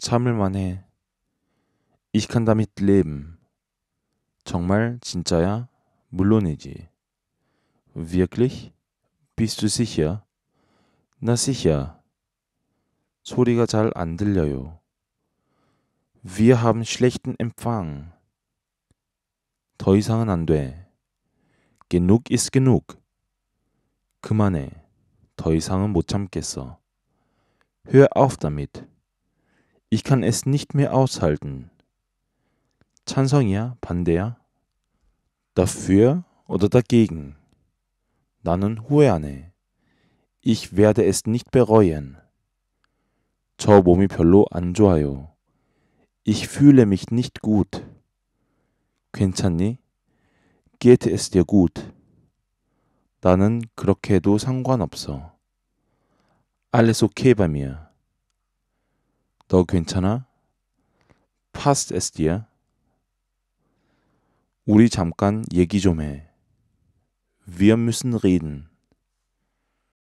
참을만 해. Ich kann damit leben. 정말 진짜야? 물론이지. Wirklich? Bist du sicher? Na sicher. 소리가 잘 안 들려요. Wir haben schlechten Empfang. 더 이상은 안 돼. Genug ist genug. 그만해. 더 이상은 못 참겠어. Hör auf damit. Ich kann es nicht mehr aushalten. 찬성이야, 반대야? Dafür oder dagegen? 나는 후회 안 해. Ich werde es nicht bereuen. 저 몸이 별로 안 좋아요. Ich fühle mich nicht gut. 괜찮니? Geht es dir gut? 나는 그렇게 해도 상관없어. Alles okay bei mir. 너 괜찮아? 파스트 에스디야? 우리 잠깐 얘기 좀 해. Wir müssen reden.